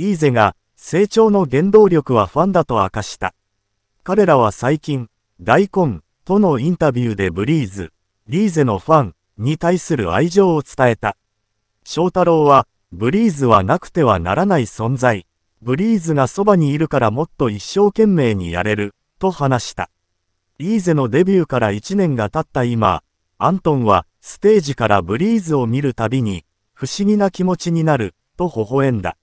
リーゼが成長の原動力はファンだと明かした。彼らは最近、大根とのインタビューでブリーズ、リーゼのファンに対する愛情を伝えた。翔太郎は、ブリーズはなくてはならない存在。ブリーズがそばにいるからもっと一生懸命にやれる、と話した。リーゼのデビューから1年が経った今、アントンはステージからブリーズを見るたびに、不思議な気持ちになる、と微笑んだ。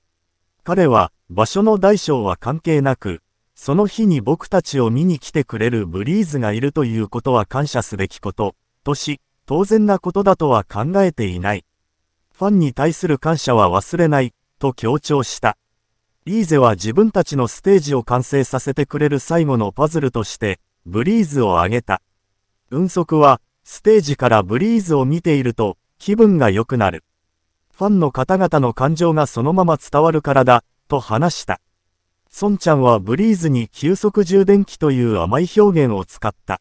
彼は、場所の大小は関係なく、その日に僕たちを見に来てくれるブリーズがいるということは感謝すべきこと、とし、当然なことだとは考えていない。ファンに対する感謝は忘れない、と強調した。リーゼは自分たちのステージを完成させてくれる最後のパズルとして、ブリーズを挙げた。運足は、ステージからブリーズを見ていると、気分が良くなる。ファンの方々の感情がそのまま伝わるからだ、と話した。孫ちゃんはブリーズに急速充電器という甘い表現を使った。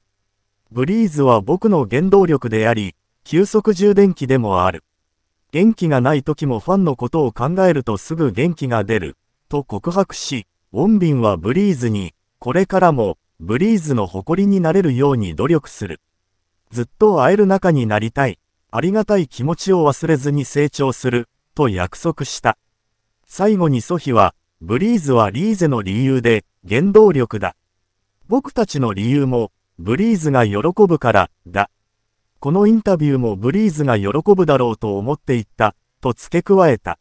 ブリーズは僕の原動力であり、急速充電器でもある。元気がない時もファンのことを考えるとすぐ元気が出る、と告白し、ウォンビンはブリーズに、これからも、ブリーズの誇りになれるように努力する。ずっと会える仲になりたい。ありがたい気持ちを忘れずに成長する、と約束した。最後にソヒは、ブリーズはリーゼの理由で、原動力だ。僕たちの理由も、ブリーズが喜ぶから、だ。このインタビューもブリーズが喜ぶだろうと思っていった、と付け加えた。